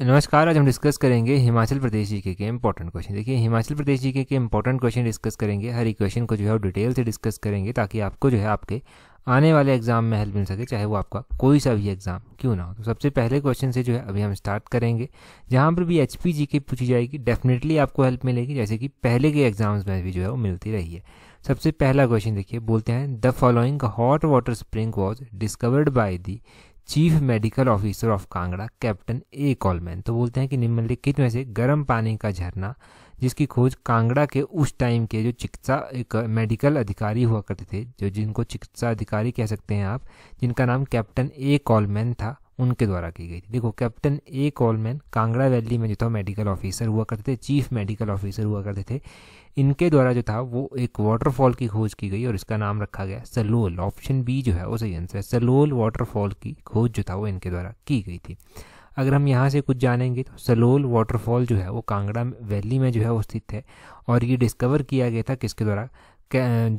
नमस्कार आज हम डिस्कस करेंगे हिमाचल प्रदेश जी के इम्पोर्टेंट क्वेश्चन देखिए हिमाचल प्रदेश जी के इम्पोर्टेंट क्वेश्चन डिस्कस करेंगे हर एक क्वेश्चन को जो है वो डिटेल से डिस्कस करेंगे ताकि आपको जो है आपके आने वाले एग्जाम में हेल्प मिल सके चाहे वो आपका कोई सा भी एग्जाम क्यों ना हो तो सबसे पहले क्वेश्चन से जो है अभी हम स्टार्ट करेंगे जहाँ पर भी एच जी पूछी जाएगी डेफिनेटली आपको हेल्प मिलेगी जैसे कि पहले के एग्जाम्स में भी जो है वो मिलती रही है सबसे पहला क्वेश्चन देखिए बोलते हैं the following hot water spring was discovered by the chief medical officer of Kangra captain A Coleman तो बोलते हैं कि निम्नलिखित में से गर्म पानी का झरना जिसकी खोज कांगड़ा के उस टाइम के जो चिकित्सा एक मेडिकल अधिकारी हुआ करते थे जो जिनको चिकित्सा अधिकारी कह सकते हैं आप जिनका नाम कैप्टन ए कॉलमैन था उनके द्वारा की गई थी देखो captain A Coleman Kangra valley में जो था मेडिकल ऑफिसर हुआ करते थे चीफ मेडिकल ऑफिसर हुआ करते थे इनके द्वारा जो था वो एक वाटरफॉल की खोज की गई और इसका नाम रखा गया सलोल ऑप्शन बी जो है वो सही आंसर है सलोल वाटरफॉल की खोज जो था वो इनके द्वारा की गई थी अगर हम यहाँ से कुछ जानेंगे तो सलोल वाटरफॉल जो है वो कांगड़ा वैली में जो है वो स्थित है और ये डिस्कवर किया गया था किसके द्वारा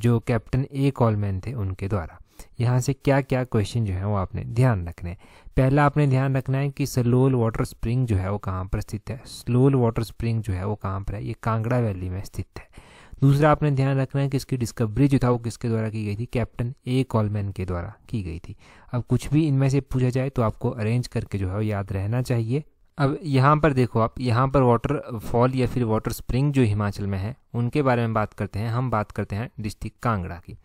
जो कैप्टन ए कॉलमैन थे उनके द्वारा यहाँ से क्या क्या क्वेश्चन जो है वो आपने ध्यान रखने हैं पहला आपने ध्यान रखना है कि सलोल वाटर स्प्रिंग जो है वो कहाँ पर स्थित है स्लोल वाटर स्प्रिंग जो है वो कहाँ पर है ये कांगड़ा वैली में स्थित है दूसरा आपने ध्यान रखना है कि इसकी डिस्कवरी जो था वो किसके द्वारा की गई थी कैप्टन ए कॉलमैन के द्वारा की गई थी अब कुछ भी इनमें से पूछा जाए तो आपको अरेंज करके जो है वो याद रहना चाहिए अब यहाँ पर देखो आप यहाँ पर वाटर फॉल या फिर वाटर स्प्रिंग जो हिमाचल में है उनके बारे में बात करते हैं हम बात करते हैं डिस्ट्रिक्ट कांगड़ा की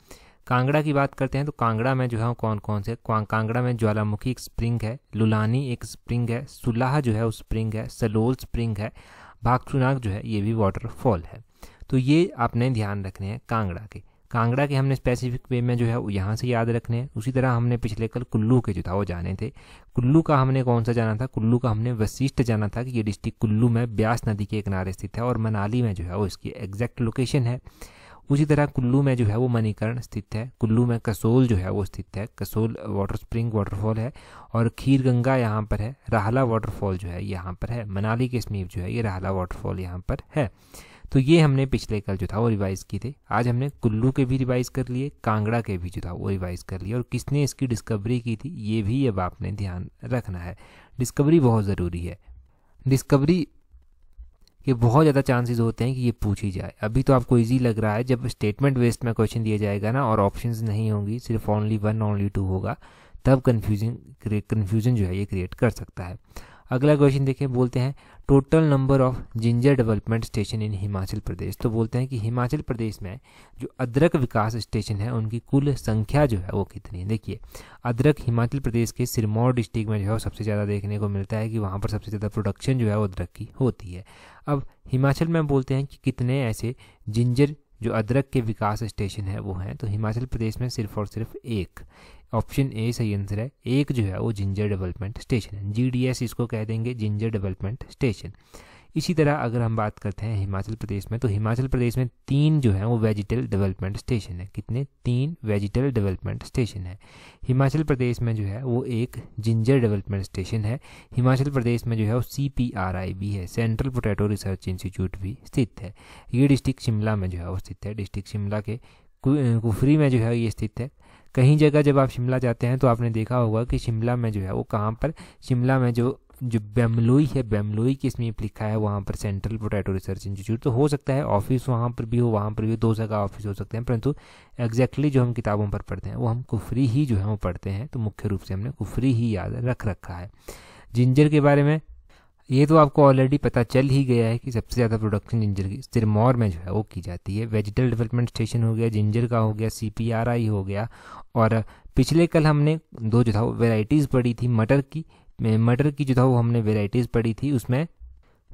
कांगड़ा की बात करते हैं तो कांगड़ा में जो है कौन कौन से कांगड़ा में ज्वालामुखी एक स्प्रिंग है लुलानी एक स्प्रिंग है सुलाह जो है वो स्प्रिंग है सलोल स्प्रिंग है भागसुनाग जो है ये भी वाटरफॉल है तो ये आपने ध्यान रखने हैं कांगड़ा के कांगड़ा के हमने स्पेसिफिक वे में जो है यहाँ से याद रखने हैं उसी तरह हमने पिछले कल कुल्लू के जो था वो जाने थे कुल्लू का हमने कौन सा जाना था कुल्लू का हमने वशिष्ठ जाना था कि ये डिस्ट्रिक्ट कुल्लू में ब्यास नदी के किनारे स्थित है और मनाली में जो है वो इसकी एग्जैक्ट लोकेशन है उसी तरह कुल्लू में जो है वो मणिकरण स्थित है कुल्लू में कसोल जो है वो स्थित है कसोल वाटर स्प्रिंग वाटरफॉल है और खीर गंगा यहाँ पर है राहला वाटरफॉल जो है यहाँ पर है मनाली के समीप जो है ये राहला वाटरफॉल यहाँ पर है तो ये हमने पिछले कल जो था वो रिवाइज़ किए थे आज हमने कुल्लू के भी रिवाइज़ कर लिए कांगड़ा के भी जो था वो रिवाइज़ कर लिए और किसने इसकी डिस्कवरी की थी ये भी अब आपने ध्यान रखना है डिस्कवरी बहुत ज़रूरी है डिस्कवरी कि बहुत ज़्यादा चांसेस होते हैं कि ये पूछी जाए अभी तो आपको इजी लग रहा है जब स्टेटमेंट वेस्ट में क्वेश्चन दिया जाएगा ना और ऑप्शंस नहीं होंगी सिर्फ ओनली वन ओनली टू होगा तब कन्फ्यूजन कन्फ्यूजन जो है ये क्रिएट कर सकता है अगला क्वेश्चन देखें बोलते हैं total number of ginger development station in Himachal Pradesh तो बोलते हैं कि हिमाचल प्रदेश में जो अदरक विकास स्टेशन है उनकी कुल संख्या जो है वो कितनी है देखिए अदरक हिमाचल प्रदेश के सिरमौर डिस्ट्रिक्ट में जो है सबसे ज़्यादा देखने को मिलता है कि वहाँ पर सबसे ज़्यादा प्रोडक्शन जो है वो अदरक की होती है अब हिमाचल में बोलते हैं कि कितने ऐसे जिंजर जो अदरक के विकास स्टेशन है वो हैं तो हिमाचल प्रदेश में सिर्फ और सिर्फ एक ऑप्शन ए सही आंसर है एक जो है वो जिंजर डेवलपमेंट स्टेशन है जी इसको कह देंगे जिंजर डेवलपमेंट स्टेशन इसी तरह अगर हम बात करते हैं हिमाचल प्रदेश में तो हिमाचल प्रदेश में तीन जो है वो वेजिटल डेवलपमेंट स्टेशन है कितने तीन वेजिटल डेवलपमेंट स्टेशन है हिमाचल प्रदेश में जो है वो एक जिंजर डेवलपमेंट स्टेशन है हिमाचल प्रदेश में जो है वो सी भी है सेंट्रल पोटैटो रिसर्च इंस्टीट्यूट भी स्थित है ये डिस्ट्रिक्ट शिमला में जो है वो स्थित है डिस्ट्रिक्ट शिमला के कुफरी में जो है ये स्थित है कहीं जगह जब आप शिमला जाते हैं तो आपने देखा होगा कि शिमला में जो है वो कहाँ पर शिमला में जो जो बेमलोई है बेमलोई किस में लिखा है वहाँ पर सेंट्रल पोटैटो रिसर्च इंस्टीट्यूट तो हो सकता है ऑफिस वहाँ पर भी हो वहाँ पर भी हो दो जगह ऑफिस हो सकते हैं परंतु एग्जैक्टली जो हम किताबों पर पढ़ते हैं वो हम कुफरी ही जो है वो पढ़ते हैं तो मुख्य रूप से हमने कुफरी ही याद रख रखा है जिंजर के बारे में ये तो आपको ऑलरेडी पता चल ही गया है कि सबसे ज़्यादा प्रोडक्शन जिंजर की सिरमौर में जो है वो की जाती है वेजिटल डेवलपमेंट स्टेशन हो गया जिंजर का हो गया सीपीआरआई हो गया और पिछले कल हमने दो जो था वेराइटीज़ पढ़ी थी मटर की मटर की जो था वो हमने वेराइटीज़ पढ़ी थी उसमें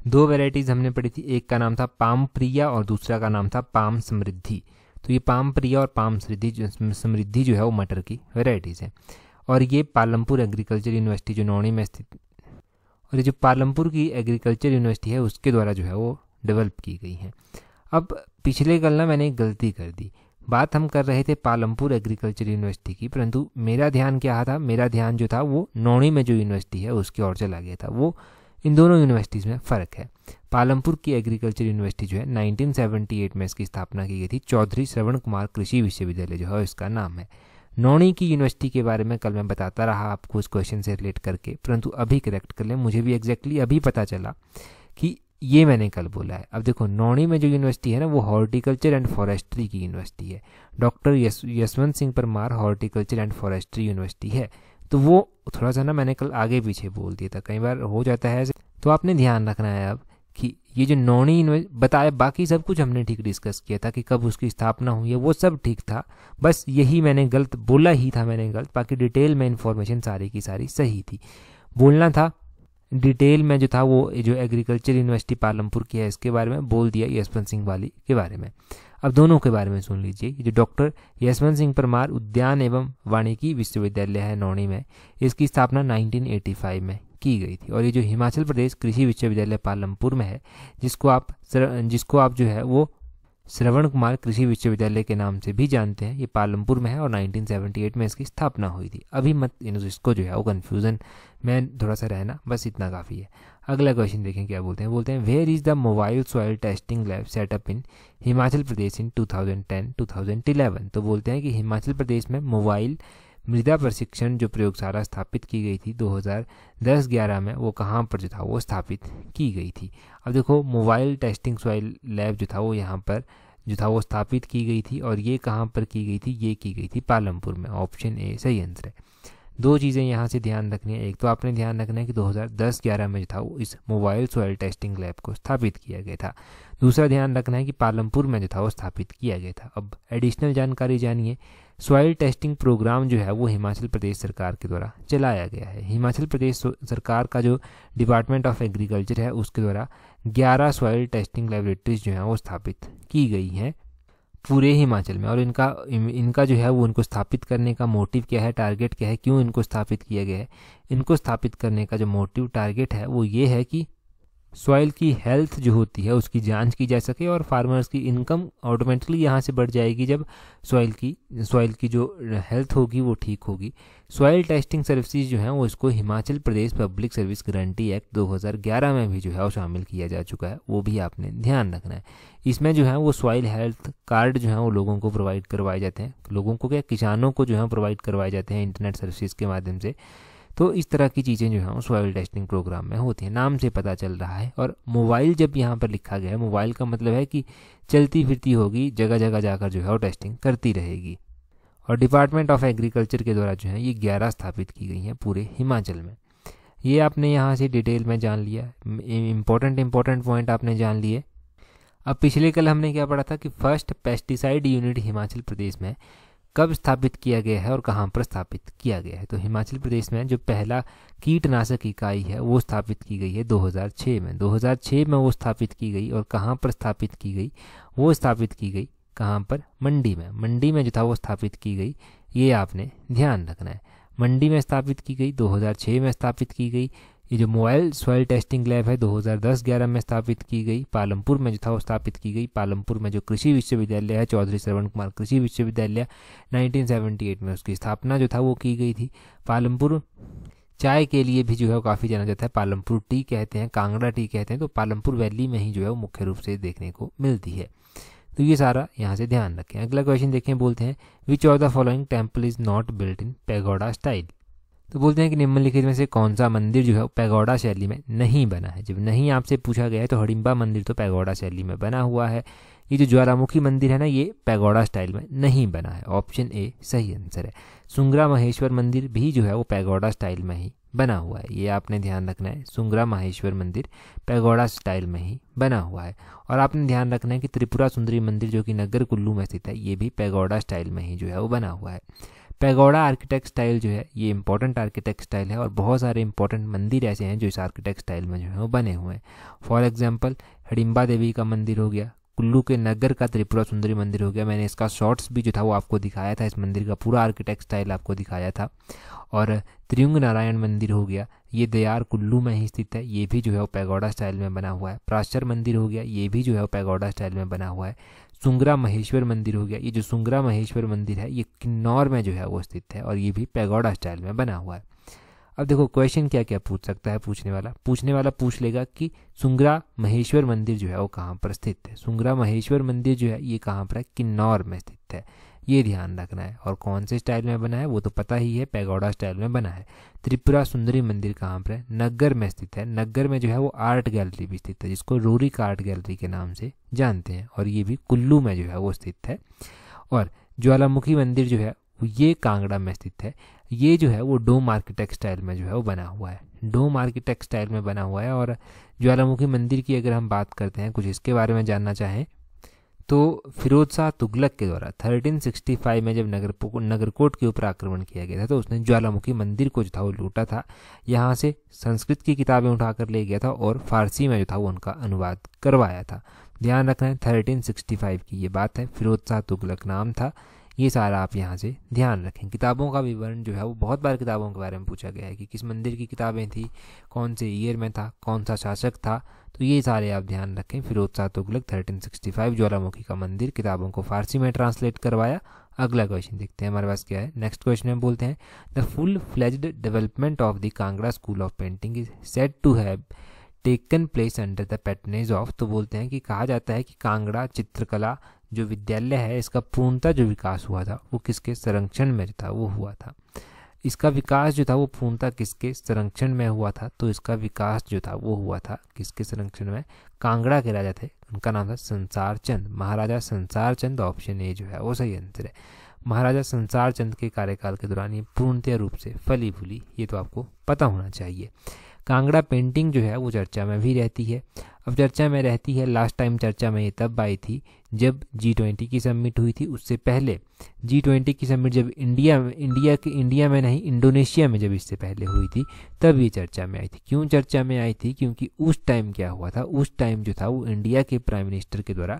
दो वेराइटीज़ हमने पढ़ी थी एक का नाम था पाम प्रिया और दूसरा का नाम था पाम समृद्धि तो ये पाम प्रिया और पाम समृद्धि समृद्धि जो है वो मटर की वेराइटीज़ है और ये पालमपुर एग्रीकल्चर यूनिवर्सिटी जो नौणी में स्थित और ये जो पालमपुर की एग्रीकल्चर यूनिवर्सिटी है उसके द्वारा जो है वो डेवलप की गई हैं अब पिछले कल ना मैंने एक गलती कर दी बात हम कर रहे थे पालमपुर एग्रीकल्चर यूनिवर्सिटी की परंतु मेरा ध्यान क्या था मेरा ध्यान जो था वो नौणी में जो यूनिवर्सिटी है उसकी ओर चला गया था वो इन दोनों यूनिवर्सिटीज़ में फ़र्क है पालमपुर की एग्रीकल्चर यूनिवर्सिटी जो है 1978 में इसकी स्थापना की गई थी चौधरी श्रवण कुमार कृषि विश्वविद्यालय जो है इसका नाम है नौणी की यूनिवर्सिटी के बारे में कल मैं बताता रहा आपको उस क्वेश्चन से रिलेट करके परंतु अभी करेक्ट कर लें मुझे भी एग्जैक्टली exactly अभी पता चला कि ये मैंने कल बोला है अब देखो नौणी में जो यूनिवर्सिटी है ना वो हॉर्टिकल्चर एंड फॉरेस्ट्री की यूनिवर्सिटी है doctor Yashwant Singh Parmar horticulture and forestry university है तो वो थोड़ा सा ना मैंने कल आगे पीछे बोल दिया था कई बार हो जाता है तो आपने ध्यान रखना है अब ये जो नॉनी बताया बाकी सब कुछ हमने ठीक डिस्कस किया था कि कब उसकी स्थापना हुई है वो सब ठीक था बस यही मैंने गलत बोला ही था मैंने गलत बाकी डिटेल में इन्फॉर्मेशन सारी की सारी सही थी बोलना था डिटेल में जो था वो जो एग्रीकल्चर यूनिवर्सिटी पालमपुर की है इसके बारे में बोल दिया यशवंत सिंह वाली के बारे में अब दोनों के बारे में सुन लीजिए जो डॉक्टर यशवंत सिंह परमार उद्यान एवं वाणिकी विश्वविद्यालय है नौणी में इसकी स्थापना 1985 में की गई थी और ये जो हिमाचल प्रदेश कृषि विश्वविद्यालय पालमपुर में है जिसको आप जिसको आप जो है वो श्रवण कुमार कृषि विश्वविद्यालय के नाम से भी जानते हैं ये पालमपुर में है और 1978 में इसकी स्थापना हुई थी अभी मत इसको जो है वो कन्फ्यूजन में थोड़ा सा रहना बस इतना काफ़ी है अगला क्वेश्चन देखें क्या बोलते हैं बोलते हैं where is the mobile soil testing lab setup in Himachal Pradesh in two thousand तो बोलते हैं कि हिमाचल प्रदेश में मोबाइल मृदा प्रशिक्षण जो प्रयोगशाला स्थापित की गई थी 2010-11 में वो कहाँ पर जो था वो स्थापित की गई थी अब देखो मोबाइल टेस्टिंग सॉइल लैब जो था वो यहाँ पर जो था वो स्थापित की गई थी और ये कहाँ पर की गई थी ये की गई थी पालमपुर में ऑप्शन ए सही आंसर है दो चीज़ें यहाँ से ध्यान रखनी है एक तो आपने ध्यान रखना है कि 2010-11 में जो था वो इस मोबाइल सॉयल टेस्टिंग लैब को स्थापित किया गया था दूसरा ध्यान रखना है कि पालमपुर में जो था वो स्थापित किया गया था अब एडिशनल जानकारी जानिए सॉइल टेस्टिंग प्रोग्राम जो है वो हिमाचल प्रदेश सरकार के द्वारा चलाया गया है हिमाचल प्रदेश सरकार का जो डिपार्टमेंट ऑफ एग्रीकल्चर है उसके द्वारा 11 सॉइल टेस्टिंग लेबोरेटरीज जो हैं वो स्थापित की गई हैं पूरे हिमाचल में और इनका इनका जो है वो इनको स्थापित करने का मोटिव क्या है टारगेट क्या है क्यों इनको स्थापित किया गया है इनको स्थापित करने का जो मोटिव टारगेट है वो ये है कि सॉइल की हेल्थ जो होती है उसकी जांच की जा सके और फार्मर्स की इनकम ऑटोमेटिकली यहाँ से बढ़ जाएगी जब सॉइल की सॉइल की जो हेल्थ होगी वो ठीक होगी सॉइल टेस्टिंग सर्विसेज जो हैं वो इसको Himachal Pradesh public service guarantee act 2011 में भी जो है वो शामिल किया जा चुका है वो भी आपने ध्यान रखना है इसमें जो है वो सॉइल हेल्थ कार्ड जो है वो लोगों को प्रोवाइड करवाए जाते हैं लोगों को क्या किसानों को जो है प्रोवाइड करवाए जाते हैं इंटरनेट सर्विसज़ के माध्यम से तो इस तरह की चीज़ें जो हैं सॉयल टेस्टिंग प्रोग्राम में होती हैं नाम से पता चल रहा है और मोबाइल जब यहाँ पर लिखा गया है मोबाइल का मतलब है कि चलती फिरती होगी जगह जगह जाकर जो है वो टेस्टिंग करती रहेगी और डिपार्टमेंट ऑफ एग्रीकल्चर के द्वारा जो है ये ग्यारह स्थापित की गई हैं पूरे हिमाचल में ये आपने यहाँ से डिटेल में जान लिया इम्पोर्टेंट इम्पोर्टेंट पॉइंट आपने जान लिए अब पिछले कल हमने क्या पढ़ा था कि first pesticide unit Himachal Pradesh में कब स्थापित किया गया है और कहाँ पर स्थापित किया गया है तो हिमाचल प्रदेश में जो पहला कीटनाशक इकाई है वो स्थापित की गई है 2006 में 2006 में वो स्थापित की गई और कहाँ पर स्थापित की गई वो स्थापित की गई कहाँ पर मंडी में मंडी में जो था वो स्थापित की गई ये आपने ध्यान रखना है मंडी में स्थापित की गई 2006 में स्थापित की गई ये जो मोबाइल सॉयल टेस्टिंग लैब है 2010-11 में स्थापित की गई पालमपुर में जो था वो स्थापित की गई पालमपुर में जो कृषि विश्वविद्यालय है चौधरी श्रवण कुमार कृषि विश्वविद्यालय 1978 में उसकी स्थापना जो था वो की गई थी पालमपुर चाय के लिए भी जो है काफ़ी जाना जाता है पालमपुर टी कहते हैं कांगड़ा टी कहते हैं तो पालमपुर वैली में ही जो है वो मुख्य रूप से देखने को मिलती है तो ये सारा यहाँ से ध्यान रखें अगला क्वेश्चन देखें बोलते हैं which of the following temple is not built in pagoda style तो बोलते हैं कि निम्नलिखित में से कौन सा मंदिर जो है पैगोडा शैली में नहीं बना है जब नहीं आपसे पूछा गया है तो हडिम्बा मंदिर तो पैगोडा शैली में बना हुआ है ये जो ज्वालामुखी मंदिर है ना ये पैगोडा स्टाइल में नहीं बना है ऑप्शन ए सही आंसर है सुंगरा महेश्वर मंदिर भी जो है वो पैगोडा स्टाइल में ही बना हुआ है ये आपने ध्यान रखना है सुंगरा माहेश्वर मंदिर पैगोडा स्टाइल में ही बना हुआ है और आपने ध्यान रखना है कि त्रिपुरा सुंदरी मंदिर जो कि नगर कुल्लू में स्थित है ये भी पैगोडा स्टाइल में ही जो है वो बना हुआ है पैगोडा आर्किटेक्ट स्टाइल जो है ये इंपॉर्टेंट आर्किटेक्ट स्टाइल है और बहुत सारे इंपॉर्टेंट मंदिर ऐसे हैं जो इस आर्किटेक्ट स्टाइल में जो है वो बने हुए हैं फॉर एग्जाम्पल हडिम्बा देवी का मंदिर हो गया कुल्लू के नगर का त्रिपुरा सुंदरी मंदिर हो गया मैंने इसका शॉर्ट्स भी जो था वो आपको दिखाया था इस मंदिर का पूरा आर्किटेक्ट स्टाइल आपको दिखाया था और त्रियुंग नारायण मंदिर हो गया ये दयार कुल्लू में ही स्थित है ये भी जो है वो पैगोडा स्टाइल में बना हुआ है प्राश्चर मंदिर हो गया ये भी जो है वो पैगोडा स्टाइल में बना हुआ है सुंगरा महेश्वर मंदिर हो गया ये जो सुंगरा महेश्वर मंदिर है ये किन्नौर में जो है वो स्थित है और ये भी पैगोडा स्टाइल में बना हुआ है अब देखो क्वेश्चन क्या क्या पूछ सकता है पूछने वाला पूछने वाला पूछ लेगा कि सुंगरा महेश्वर मंदिर जो है वो कहाँ पर स्थित है सुंगरा महेश्वर मंदिर जो है ये कहाँ पर है किन्नौर में स्थित है ये ध्यान रखना है और कौन से स्टाइल में बना है वो तो पता ही है पैगोडा स्टाइल में बना है त्रिपुरा सुंदरी मंदिर कहाँ पर है नगर में स्थित है नगर में जो है वो आर्ट गैलरी भी स्थित है जिसको रोरिक आर्ट गैलरी के नाम से जानते हैं और ये भी कुल्लू में जो है वो स्थित है और ज्वालामुखी मंदिर जो है ये कांगड़ा में स्थित है ये जो है वो डोम आर्किटेक्ट स्टाइल में जो है वो बना हुआ है डोम आर्किटेक्ट स्टाइल में बना हुआ है और ज्वालामुखी मंदिर की अगर हम बात करते हैं कुछ इसके बारे में जानना चाहें तो फिरोज शाह तुगलक के द्वारा 1365 में जब नगर नगरकोट के ऊपर आक्रमण किया गया था तो उसने ज्वालामुखी मंदिर को जो था वो लूटा था यहाँ से संस्कृत की किताबें उठाकर ले गया था और फारसी में जो था वो उनका अनुवाद करवाया था ध्यान रखना है थर्टीन की ये बात है फिरोज शाह तुगलक नाम था ये सारा आप यहाँ से ध्यान रखें किताबों का विवरण जो है वो बहुत बार किताबों के बारे में पूछा गया है कि किस मंदिर की किताबें थी कौन से ईयर में था कौन सा शासक था तो ये सारे आप ध्यान रखें Firoz Shah Tughlaq thirteen sixty five Jwalamukhi का मंदिर किताबों को फारसी में ट्रांसलेट करवाया अगला क्वेश्चन देखते हैं हमारे पास क्या है नेक्स्ट क्वेश्चन हम बोलते हैं the full fledged development of the Kangra school of painting is set to have taken place under the patronage of तो बोलते हैं कि कहा जाता है कि कांगड़ा चित्रकला जो विद्यालय है इसका पूर्णतः जो विकास हुआ था वो किसके संरक्षण में था वो हुआ था इसका विकास जो था वो पूर्णतः किसके संरक्षण में हुआ था तो इसका विकास जो था वो हुआ था किसके संरक्षण में कांगड़ा के राजा थे उनका नाम था संसार चंद महाराजा संसार चंद ऑप्शन ए जो है वो सही आंसर है महाराजा संसार चंद के कार्यकाल के दौरान ये पूर्णतः रूप से फली फूली ये तो आपको पता होना चाहिए कांगड़ा पेंटिंग जो है वो चर्चा में भी रहती है अब चर्चा में रहती है लास्ट टाइम चर्चा में ये तब आई थी जब जी ट्वेंटी की समिट हुई थी उससे पहले जी ट्वेंटी की समिट जब इंडिया इंडिया के इंडिया में नहीं इंडोनेशिया में जब इससे पहले हुई थी तब ये चर्चा में आई थी क्यों चर्चा में आई थी क्योंकि उस टाइम क्या हुआ था उस टाइम जो था वो इंडिया के प्राइम मिनिस्टर के द्वारा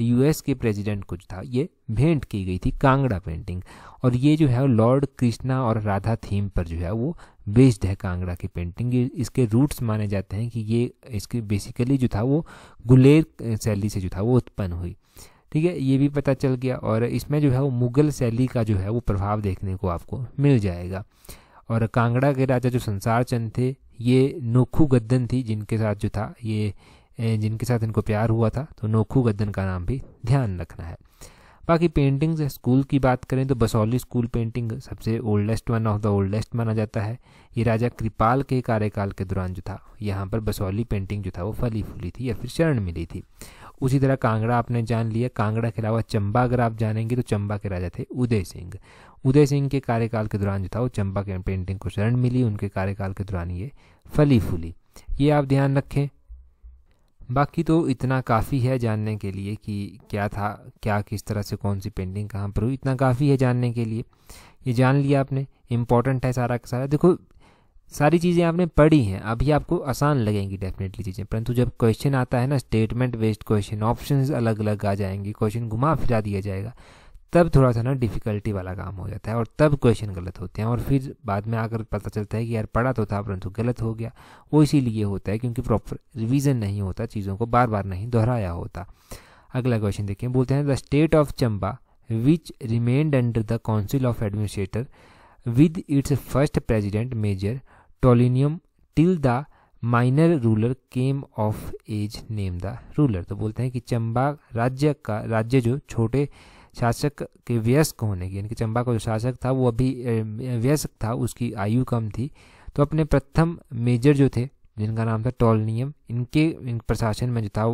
यूएस के प्रेसिडेंट को जो था ये भेंट की गई थी कांगड़ा पेंटिंग और ये जो है लॉर्ड कृष्णा और राधा थीम पर जो है वो बेस्ड है कांगड़ा की पेंटिंग इसके रूट्स माने जाते हैं कि ये इसके बेसिकली जो था वो गुलेर शैली से जो था वो उत्पन्न हुई ठीक है ये भी पता चल गया और इसमें जो है वो मुगल शैली का जो है वो प्रभाव देखने को आपको मिल जाएगा और कांगड़ा के राजा जो संसार चंद थे ये नोखू गद्दन थी जिनके साथ जो था ये जिनके साथ इनको प्यार हुआ था तो नोखू गद्दन का नाम भी ध्यान रखना है बाकी पेंटिंग्स स्कूल की बात करें तो बसौली स्कूल पेंटिंग सबसे oldest one of the oldest माना जाता है ये राजा कृपाल के कार्यकाल के दौरान जो था यहाँ पर बसौली पेंटिंग जो था वो फली फूली थी या फिर शरण मिली थी उसी तरह कांगड़ा आपने जान लिया कांगड़ा के अलावा चंबा अगर आप जानेंगे तो चंबा के राजा थे उदय सिंह उदय सिंह के कार्यकाल के दौरान जो था वो चंबा के पेंटिंग को शरण मिली उनके कार्यकाल के दौरान ये फली फूली ये आप ध्यान रखें बाकी तो इतना काफ़ी है जानने के लिए कि क्या था क्या किस तरह से कौन सी पेंटिंग कहाँ पर हुई इतना काफ़ी है जानने के लिए ये जान लिया आपने इम्पॉर्टेंट है सारा का सारा देखो सारी चीज़ें आपने पढ़ी हैं अभी आपको आसान लगेंगी डेफिनेटली चीज़ें परंतु जब क्वेश्चन आता है ना स्टेटमेंट बेस्ड क्वेश्चन ऑप्शन अलग अलग आ जाएंगे क्वेश्चन घुमा फिरा दिया जाएगा तब थोड़ा सा ना डिफ़िकल्टी वाला काम हो जाता है और तब क्वेश्चन गलत होते हैं और फिर बाद में आकर पता चलता है कि यार पढ़ा तो था परंतु गलत हो गया वो इसीलिए होता है क्योंकि प्रॉपर रिवीजन नहीं होता चीज़ों को बार बार नहीं दोहराया होता अगला क्वेश्चन देखिए बोलते हैं the state of Chamba which remained under the council of administrator with its first president major Tolinium till the minor ruler came of age name the ruler तो बोलते हैं कि चंबा राज्य का राज्य जो छोटे शासक के व्यस्क होने की यानी कि चंबा का जो शासक था वो अभी व्यस्क था उसकी आयु कम थी तो अपने प्रथम मेजर जो थे जिनका नाम था टोलनियम इनके इन प्रशासन में जो था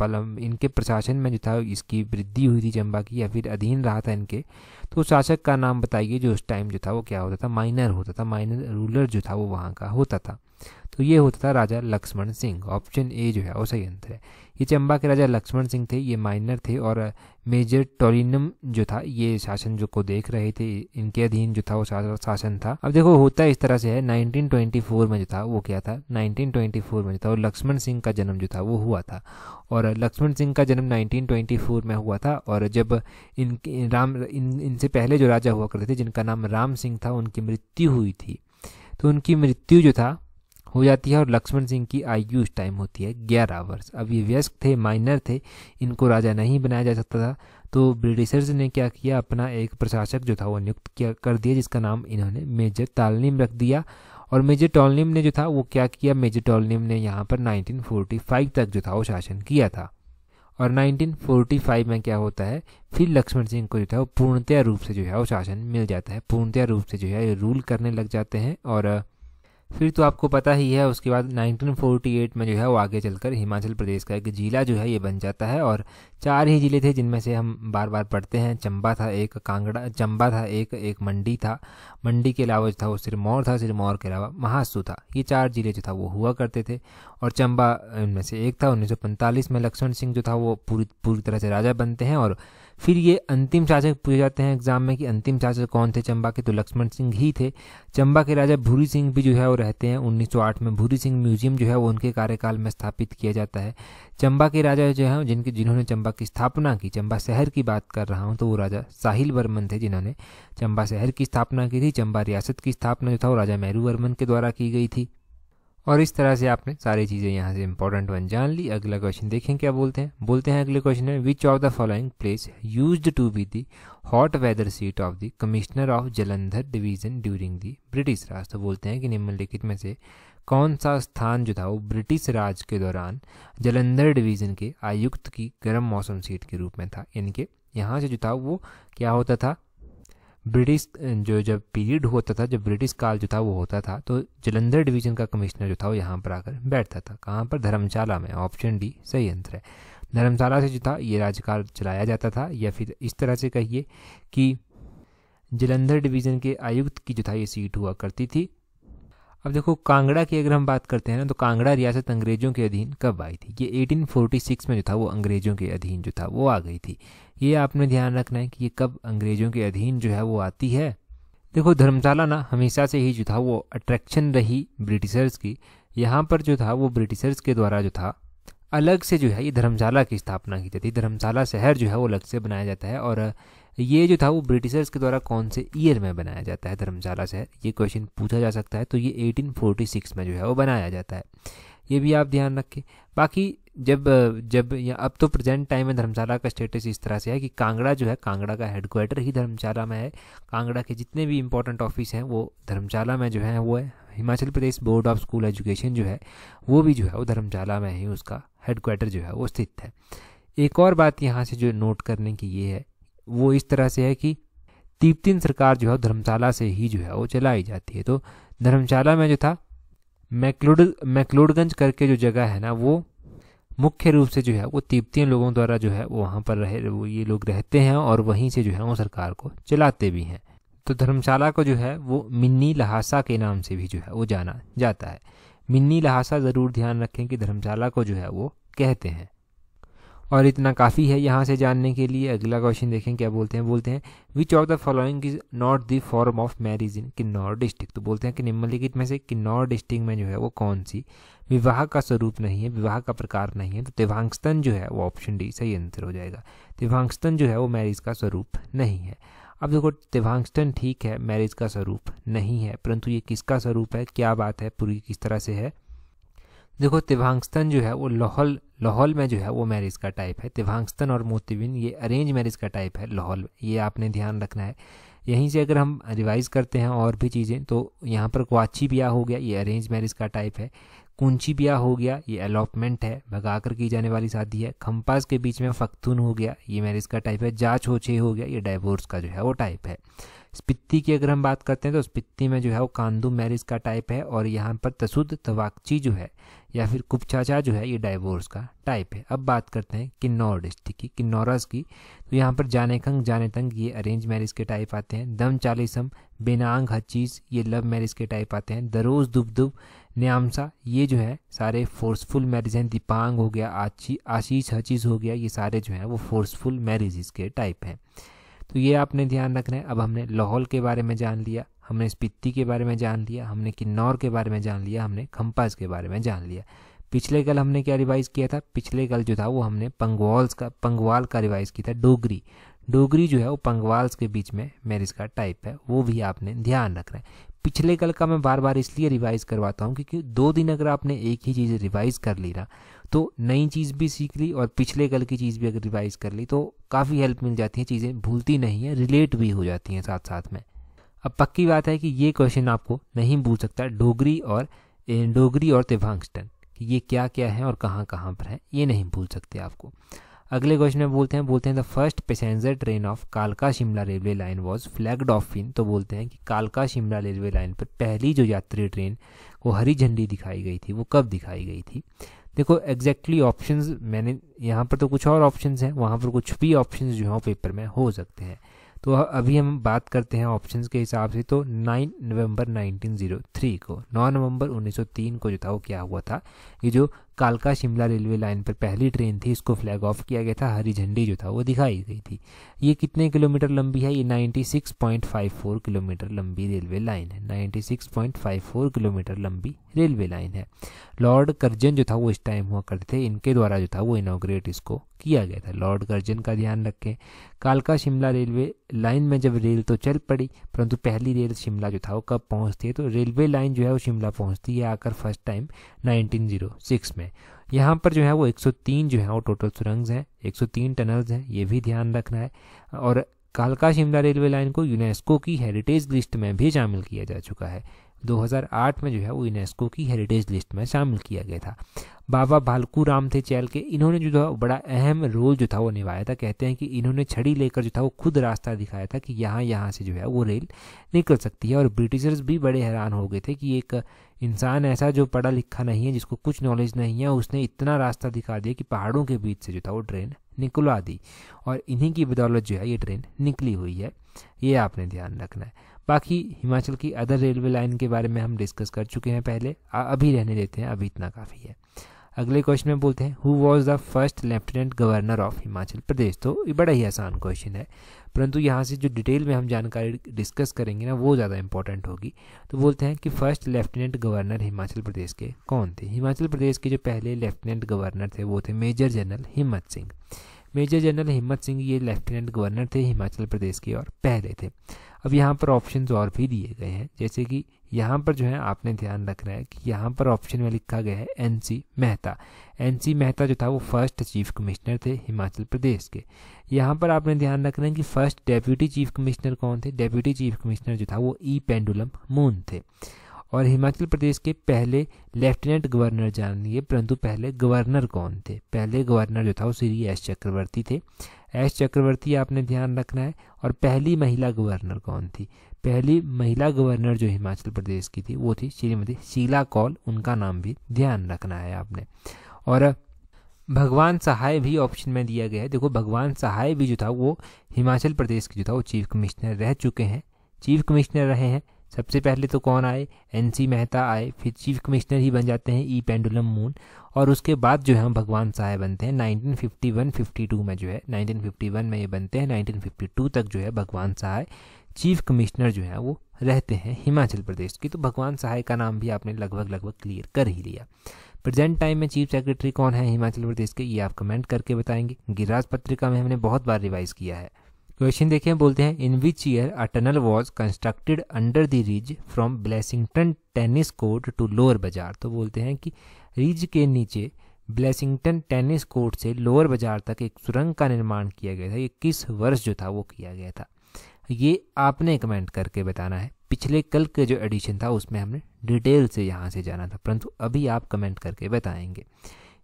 पलम इनके प्रशासन में जो था इसकी वृद्धि हुई थी चंबा की या फिर अधीन रहा था इनके तो शासक का नाम बताइए जो उस टाइम जो था वो क्या होता था माइनर होता था माइनर रूलर जो था वो वहाँ का होता था तो ये होता था राजा लक्ष्मण सिंह ऑप्शन ए जो है वो सही आंसर है ये चंबा के राजा लक्ष्मण सिंह थे ये माइनर थे और मेजर टोलिनम जो था ये शासन जो को देख रहे थे इनके अधीन जो था वो शासन था अब देखो होता इस तरह से है 1924 में जो था वो क्या था 1924 में जो था और लक्ष्मण सिंह का जन्म जो था वो हुआ था और लक्ष्मण सिंह का जन्म 1924 में हुआ था और जब इन राम इन इनसे पहले जो राजा हुआ करते थे जिनका नाम राम सिंह था उनकी मृत्यु हुई थी तो उनकी मृत्यु जो था हो जाती है और लक्ष्मण सिंह की आयु उस टाइम होती है ग्यारह वर्ष अब ये व्यस्क थे माइनर थे इनको राजा नहीं बनाया जा सकता था तो ब्रिटिशर्स ने क्या किया अपना एक प्रशासक जो था वो नियुक्त किया कर दिया जिसका नाम इन्होंने मेजर तालनिम रख दिया और मेजर टॉलनीम ने जो था वो क्या किया मेजर टॉलनीम ने यहाँ पर 1945 तक जो था वो शासन किया था और 1945 में क्या होता है फिर लक्ष्मण सिंह को जो था वो पूर्णतया रूप से जो है वो शासन मिल जाता है पूर्णतया रूप से जो है रूल करने लग जाते हैं और फिर तो आपको पता ही है उसके बाद 1948 में जो है वो आगे चलकर हिमाचल प्रदेश का एक ज़िला जो है ये बन जाता है और चार ही ज़िले थे जिनमें से हम बार बार पढ़ते हैं चंबा था एक कांगड़ा चंबा था एक एक मंडी था मंडी के अलावा जो था वो सिरमौर था सिरमौर के अलावा महासू था ये चार ज़िले जो था वो हुआ करते थे और चंबा इनमें से एक था उन्नीस में लक्ष्मण सिंह जो था वो पूरी पूरी तरह से राजा बनते हैं और फिर ये अंतिम शासक पूछे जाते हैं एग्जाम में कि अंतिम शासक कौन थे चंबा के तो लक्ष्मण सिंह ही थे चंबा के राजा भूरी सिंह भी जो है वो रहते हैं 1908 में भूरी सिंह म्यूजियम जो है वो उनके कार्यकाल में स्थापित किया जाता है चंबा के राजा जो है जिनके जिन्होंने चंबा की स्थापना की चंबा शहर की बात कर रहा हूँ तो वो राजा साहिल वर्मन थे जिन्होंने चंबा शहर की स्थापना की थी चंबा रियासत की स्थापना जो था वो राजा मेहरू वर्मन के द्वारा की गई थी और इस तरह से आपने सारी चीज़ें यहाँ से इंपॉर्टेंट वन जान ली अगला क्वेश्चन देखें क्या बोलते हैं बोलते हैं अगले क्वेश्चन में which of the following place use to be the hot weather seat of the commissioner of Jalandhar division during the British Raj तो बोलते हैं कि निम्नलिखित में से कौन सा स्थान जो था वो ब्रिटिश राज के दौरान जलंधर डिवीजन के आयुक्त की गर्म मौसम सीट के रूप में था यानी कि यहाँ से जो था वो क्या होता था ब्रिटिश जो जब पीरियड होता था जब ब्रिटिश काल जो था वो होता था तो जलंधर डिवीजन का कमिश्नर जो था वो यहाँ पर आकर बैठता था कहाँ पर धर्मशाला में ऑप्शन डी सही आंसर है धर्मशाला से जो था ये राज्यकाल चलाया जाता था या फिर इस तरह से कहिए कि जलंधर डिवीज़न के आयुक्त की जो था ये सीट हुआ करती थी अब देखो कांगड़ा की अगर हम बात करते हैं ना तो कांगड़ा रियासत अंग्रेजों के अधीन कब आई थी ये 1846 में जो था वो अंग्रेजों के अधीन जो था वो आ गई थी ये आपने ध्यान रखना है कि ये कब अंग्रेजों के अधीन जो है वो आती है देखो धर्मशाला ना हमेशा से ही जो था वो अट्रैक्शन रही ब्रिटिशर्स की यहाँ पर जो था वो ब्रिटिशर्स के द्वारा जो था अलग से जो है ये धर्मशाला की स्थापना की जाती है धर्मशाला शहर जो है वो अलग से बनाया जाता है और ये जो था वो ब्रिटिशर्स के द्वारा कौन से ईयर में बनाया जाता है धर्मशाला शहर ये क्वेश्चन पूछा जा सकता है तो ये 1846 में जो है वो बनाया जाता है ये भी आप ध्यान रखें बाकी जब जब या अब तो प्रेजेंट टाइम में धर्मशाला का स्टेटस इस तरह से है कि कांगड़ा जो है कांगड़ा का हेडक्वार्टर ही धर्मशाला में है कांगड़ा के जितने भी इंपॉर्टेंट ऑफिस हैं वो धर्मशाला में जो है वो है Himachal Pradesh board of school education जो है वो भी जो है वो धर्मशाला में ही उसका हेडक्वार्टर जो है वो स्थित है एक और बात यहाँ से जो नोट करने की ये है वो इस तरह से है कि तिब्बतीन सरकार जो है धर्मशाला से ही जो है वो चलाई जाती है तो धर्मशाला में जो था मैक्लोड मैक्लोडगंज करके जो जगह है ना वो मुख्य रूप से जो है वो तिब्बतीन लोगों द्वारा जो है वो वहाँ पर रहे वो ये लोग रहते हैं और वहीं से जो है वो सरकार को चलाते भी हैं तो धर्मशाला को जो है वो मिन्नी लहासा के नाम से भी जो है वो जाना जाता है मिन्नी लहासा ज़रूर ध्यान रखें कि धर्मशाला को जो है वो कहते हैं और इतना काफ़ी है यहाँ से जानने के लिए अगला क्वेश्चन देखें क्या बोलते हैं बोलते हैं which of the following is not the form of marriage in Kinnaur district तो बोलते हैं कि निम्नलिखित में से किन्नौर डिस्ट्रिक्ट में जो है वो कौन सी विवाह का स्वरूप नहीं है विवाह का प्रकार नहीं है तो तिवांगस्तन जो है वो ऑप्शन डी सही आंसर हो जाएगा तिवांगस्तन जो है वो मैरिज का स्वरूप नहीं है अब देखो तिवांगस्टन ठीक है मैरिज का स्वरूप नहीं है परंतु ये किसका स्वरूप है क्या बात है पूरी किस तरह से है देखो तिभांगस्तन जो है वो लाहौल लाहौल में जो है वो मैरिज का टाइप है तिभांगस्तन और मोतिबिन ये अरेंज मैरिज का टाइप है लाहौल ये आपने ध्यान रखना है यहीं से अगर हम रिवाइज़ करते हैं और भी चीज़ें तो यहाँ पर क्वाची ब्याह हो गया ये अरेंज मैरिज का टाइप है कुंची ब्याह हो गया ये अलॉपमेंट है भगा कर की जाने वाली शादी है खम्पास के बीच में फख्तून हो गया ये मैरिज का टाइप है जाच होछे हो गया ये डाइवोर्स का जो है वो टाइप है स्पित्ति की अगर हम बात करते हैं तो स्पित्ती में जो है वो कांदू मैरिज का टाइप है और यहाँ पर तसुद तवाक्ची जो है या फिर कुपचाचा जो है ये डाइवोर्स का टाइप है अब बात करते हैं किन्नौर डिस्ट्रिक्ट की किन्नौरस की तो यहाँ पर जाने खंग जाने तंग ये अरेंज मैरिज के टाइप आते हैं दम चालीसम बेनांग हचीज ये लव मैरिज के टाइप आते हैं दरोज दुब दुब न्यामसा ये जो है सारे फोर्सफुल मैरिज हैं दीपांग हो गया आची आशीष हचीज हो गया ये सारे जो हैं वो फोर्सफुल मैरिज के टाइप हैं तो ये आपने ध्यान रखना है अब हमने लाहौल के बारे में जान लिया हमने स्पिति के बारे में जान लिया हमने किन्नौर के बारे में जान लिया हमने खम्पास के बारे में जान लिया पिछले कल हमने क्या रिवाइज़ किया था पिछले कल जो था वो हमने पंगवाल्स का पंगवाल का रिवाइज़ किया था डोगरी डोगरी जो है वो पंगवाल्स के बीच में मेरिज का टाइप है वो भी आपने ध्यान रखना है पिछले कल का मैं बार बार इसलिए रिवाइज़ करवाता हूँ क्योंकि दो दिन अगर आपने एक ही चीज़ रिवाइज़ कर ली ना तो नई चीज़ भी सीख ली और पिछले कल की चीज़ भी अगर रिवाइज कर ली तो काफ़ी हेल्प मिल जाती है चीज़ें भूलती नहीं है रिलेट भी हो जाती हैं साथ साथ में अब पक्की बात है कि ये क्वेश्चन आपको नहीं भूल सकता डोगरी और डोगरी और तिभांगस्टन कि ये क्या क्या है और कहाँ कहाँ पर है ये नहीं भूल सकते आपको अगले क्वेश्चन में बोलते हैं बोलते हैं the first passenger train of कालका Shimla railway line was flag off in तो बोलते हैं कि कालका शिमला रेलवे लाइन पर पहली जो यात्री ट्रेन को हरी झंडी दिखाई गई थी वो कब दिखाई गई थी देखो एग्जैक्टली ऑप्शंस मैंने यहाँ पर तो कुछ और ऑप्शंस हैं वहाँ पर कुछ भी ऑप्शंस जो हैं पेपर में हो सकते हैं तो अभी हम बात करते हैं ऑप्शंस के हिसाब से तो 9 नवंबर 1903 को 9 नवंबर 1903 को जो था वो क्या हुआ था ये जो कालका शिमला रेलवे लाइन पर पहली ट्रेन थी इसको फ्लैग ऑफ किया गया था हरी झंडी जो था वो दिखाई गई थी ये कितने किलोमीटर लंबी है ये 96.54 किलोमीटर लंबी रेलवे लाइन है 96.54 किलोमीटर लंबी रेलवे लाइन है लॉर्ड कर्जन जो था वो इस टाइम हुआ करते थे इनके द्वारा जो था वो इनोग्रेट इसको किया गया था लॉर्ड गर्जन का ध्यान रखें कालका शिमला रेलवे लाइन में जब रेल तो चल पड़ी परंतु पहली रेल शिमला जो था वो कब पहुंचती है तो रेलवे लाइन जो है वो शिमला पहुंचती है आकर फर्स्ट टाइम 1906 में है यहाँ पर जो है वो 103 जो है वो टोटल सुरंग्स हैं 103 टनल्स हैं ये भी ध्यान रखना है और कालका शिमला रेलवे लाइन को यूनेस्को की हेरिटेज लिस्ट में भी शामिल किया जा चुका है 2008 में जो है वो यूनेस्को की हेरिटेज लिस्ट में शामिल किया गया था बाबा भालकू राम थे चैल के इन्होंने जो था बड़ा अहम रोल जो था वो निभाया था कहते हैं कि इन्होंने छड़ी लेकर जो था वो खुद रास्ता दिखाया था कि यहाँ यहाँ से जो है वो रेल निकल सकती है और ब्रिटिशर्स भी बड़े हैरान हो गए थे कि एक इंसान ऐसा जो पढ़ा लिखा नहीं है जिसको कुछ नॉलेज नहीं है उसने इतना रास्ता दिखा दिया कि पहाड़ों के बीच से जो था वो ट्रेन निकलवा दी और इन्हीं की बदौलत जो है ये ट्रेन निकली हुई है ये आपने ध्यान रखना है बाकी हिमाचल की अदर रेलवे लाइन के बारे में हम डिस्कस कर चुके हैं पहले अभी रहने देते हैं अभी इतना काफ़ी है अगले क्वेश्चन में बोलते हैं who was the first lieutenant governor of Himachal Pradesh तो ये बड़ा ही आसान क्वेश्चन है परंतु यहाँ से जो डिटेल में हम जानकारी डिस्कस करेंगे ना वो ज़्यादा इंपॉर्टेंट होगी तो बोलते हैं कि first lieutenant governor Himachal Pradesh के कौन थे हिमाचल प्रदेश के जो पहले लेफ्टिनेंट गवर्नर थे वो थे मेजर जनरल हिम्मत सिंह मेजर जनरल हिम्मत सिंह ये लेफ्टिनेंट गवर्नर थे हिमाचल प्रदेश के और पहले थे अब यहाँ पर ऑप्शन और भी दिए गए हैं जैसे कि यहाँ पर जो है आपने ध्यान रखना है कि यहाँ पर ऑप्शन में लिखा गया है N C Mehta N C Mehta जो था वो फर्स्ट चीफ कमिश्नर थे हिमाचल प्रदेश के यहाँ पर आपने ध्यान रखना है कि फर्स्ट डेप्यूटी चीफ कमिश्नर कौन थे डेप्यूटी चीफ कमिश्नर जो था वो ई पेंडुलम मून थे और हिमाचल प्रदेश के पहले लेफ्टिनेंट गवर्नर जानिए परंतु पहले गवर्नर कौन थे पहले गवर्नर जो था वो श्री एस चक्रवर्ती थे एस चक्रवर्ती आपने ध्यान रखना है और पहली महिला गवर्नर कौन थी पहली महिला गवर्नर जो हिमाचल प्रदेश की थी वो थी श्रीमती शीला कौल उनका नाम भी ध्यान रखना है आपने और भगवान सहाय भी ऑप्शन में दिया गया है देखो भगवान सहाय भी जो था वो हिमाचल प्रदेश के जो था वो चीफ कमिश्नर रह चुके हैं चीफ कमिश्नर रहे हैं सबसे पहले तो कौन आए एनसी मेहता आए फिर चीफ कमिश्नर ही बन जाते हैं ई पेंडुलम मून और उसके बाद जो है हम भगवान साहे बनते हैं 1951-52 में जो है 1951 में ये बनते हैं 1952 तक जो है भगवान साहे चीफ कमिश्नर जो है वो रहते हैं हिमाचल प्रदेश की तो भगवान सहाय का नाम भी आपने लगभग लगभग क्लियर कर ही लिया प्रेजेंट टाइम में चीफ सेक्रेटरी कौन है हिमाचल प्रदेश के ये आप कमेंट करके बताएंगे गिरिराज पत्रिका में हमने बहुत बार रिवाइज किया है क्वेश्चन देखें बोलते हैं in which year a tunnel was constructed under the ridge from Blessington tennis court to lower bazaar तो बोलते हैं कि रिज के नीचे ब्लैसिंगटन टेनिस कोर्ट से लोअर बाजार तक एक सुरंग का निर्माण किया गया था ये किस वर्ष जो था वो किया गया था ये आपने कमेंट करके बताना है पिछले कल के जो एडिशन था उसमें हमने डिटेल से यहाँ से जाना था परंतु अभी आप कमेंट करके बताएंगे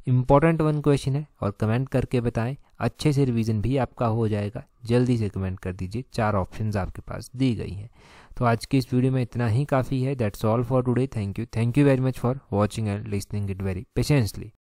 इम्पॉर्टेंट वन क्वेश्चन है और कमेंट करके बताएं अच्छे से रिवीजन भी आपका हो जाएगा जल्दी से कमेंट कर दीजिए चार ऑप्शंस आपके पास दी गई हैं तो आज की इस वीडियो में इतना ही काफ़ी है that's all for today thank you thank you very much for watching and listening it very patiently